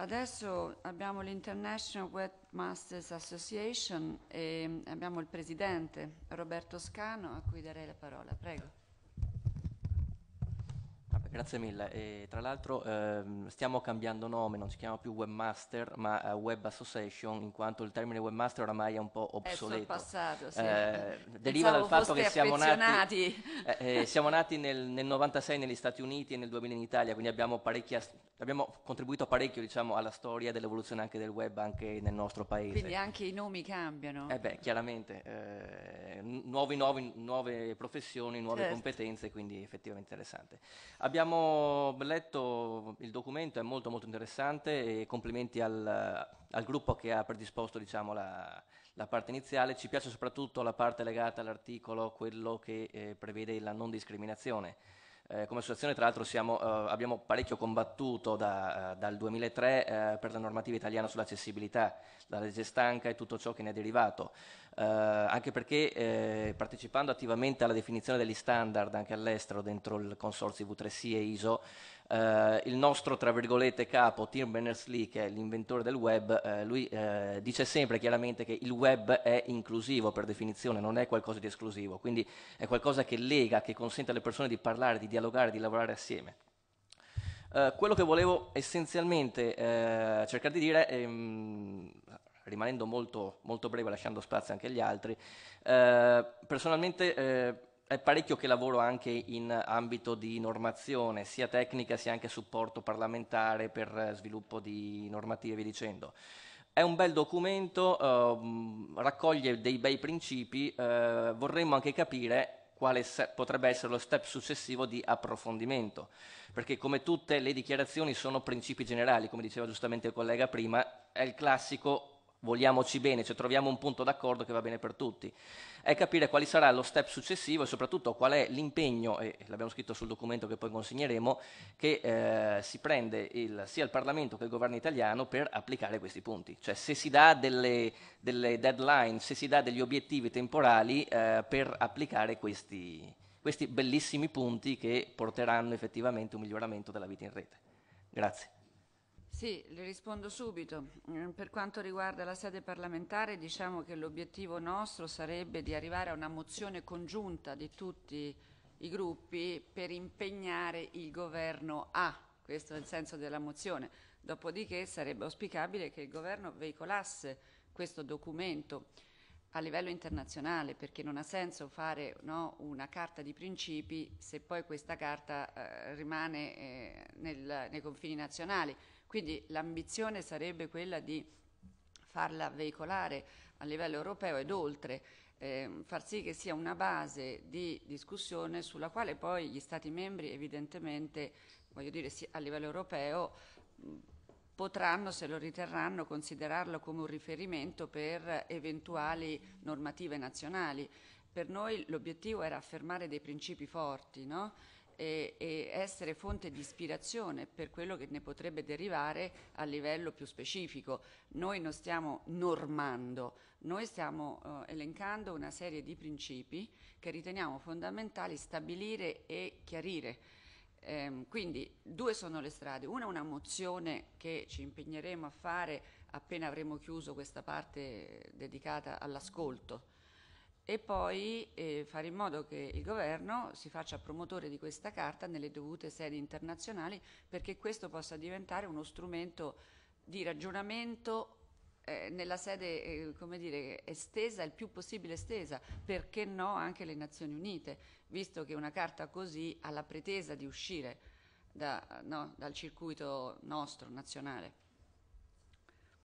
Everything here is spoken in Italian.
Adesso abbiamo l'International Wet Masters Association e abbiamo il presidente Roberto Scano a cui darei la parola. Prego. Grazie mille. E, tra l'altro ehm, stiamo cambiando nome, non si chiama più webmaster ma eh, web association in quanto il termine webmaster oramai è un po' obsoleto. È passato, sì. Eh, deriva dal fatto che siamo nati, eh, eh, siamo nati nel, nel, 96 negli Stati Uniti e nel 2000 in Italia, quindi abbiamo, abbiamo contribuito parecchio diciamo, alla storia dell'evoluzione anche del web anche nel nostro paese. Quindi anche i nomi cambiano. Eh beh, chiaramente, eh, nuovi, nuovi, nuove professioni, nuove certo. competenze, quindi effettivamente interessante. Abbiamo abbiamo letto il documento, è molto molto interessante e complimenti al, al gruppo che ha predisposto diciamo, la, la, parte iniziale. Ci piace soprattutto la parte legata all'articolo, quello che eh, prevede la non discriminazione eh, come associazione tra l'altro siamo, eh, abbiamo parecchio combattuto da, eh, dal 2003 eh, per la normativa italiana sull'accessibilità, la legge stanca e tutto ciò che ne è derivato, eh, anche perché eh, partecipando attivamente alla definizione degli standard anche all'estero dentro il consorzio V3C e ISO, eh, il nostro, tra virgolette, capo Tim Berners-Lee, che è l'inventore del web, eh, lui eh, dice sempre chiaramente che il web è inclusivo per definizione, non è qualcosa di esclusivo, quindi è qualcosa che lega, che consente alle persone di parlare, di dialogare, di lavorare assieme. Eh, quello che volevo essenzialmente eh, cercare di dire, ehm, rimanendo molto, molto breve, lasciando spazio anche agli altri, eh, personalmente è parecchio che lavoro anche in ambito di normazione, sia tecnica sia anche supporto parlamentare per eh, sviluppo di normative, dicendo. È un bel documento, eh, raccoglie dei bei principi, eh, vorremmo anche capire quale potrebbe essere lo step successivo di approfondimento, perché come tutte le dichiarazioni sono principi generali, come diceva giustamente il collega prima, è il classico vogliamoci bene, cioè troviamo un punto d'accordo che va bene per tutti, è capire quali sarà lo step successivo e soprattutto qual è l'impegno, e l'abbiamo scritto sul documento che poi consegneremo, che eh, si prende il, sia il Parlamento che il governo italiano per applicare questi punti. Cioè se si dà delle, delle deadline, se si dà degli obiettivi temporali eh, per applicare questi, questi bellissimi punti che porteranno effettivamente un miglioramento della vita in rete. Grazie. Sì, le rispondo subito. Eh, per quanto riguarda la sede parlamentare, diciamo che l'obiettivo nostro sarebbe di arrivare a una mozione congiunta di tutti i gruppi per impegnare il governo a, questo è il senso della mozione. Dopodiché sarebbe auspicabile che il governo veicolasse questo documento a livello internazionale, perché non ha senso fare no, una carta di principi se poi questa carta eh, rimane eh, nel, nei confini nazionali. Quindi l'ambizione sarebbe quella di farla veicolare a livello europeo ed oltre, eh, far sì che sia una base di discussione sulla quale poi gli Stati membri evidentemente, voglio dire, a livello europeo potranno, se lo riterranno, considerarlo come un riferimento per eventuali normative nazionali. Per noi l'obiettivo era affermare dei principi forti no? e, e, essere fonte di ispirazione per quello che ne potrebbe derivare a livello più specifico. Noi non stiamo normando, noi stiamo eh, elencando una serie di principi che riteniamo fondamentali stabilire e chiarire Ehm, quindi due sono le strade, una è una mozione che ci impegneremo a fare appena avremo chiuso questa parte dedicata all'ascolto e poi eh, fare in modo che il governo si faccia promotore di questa carta nelle dovute sedi internazionali perché questo possa diventare uno strumento di ragionamento eh, nella sede eh, come dire, estesa, il più possibile estesa, perché no anche le Nazioni Unite, visto che una carta così ha la pretesa di uscire da, no, dal circuito nostro nazionale.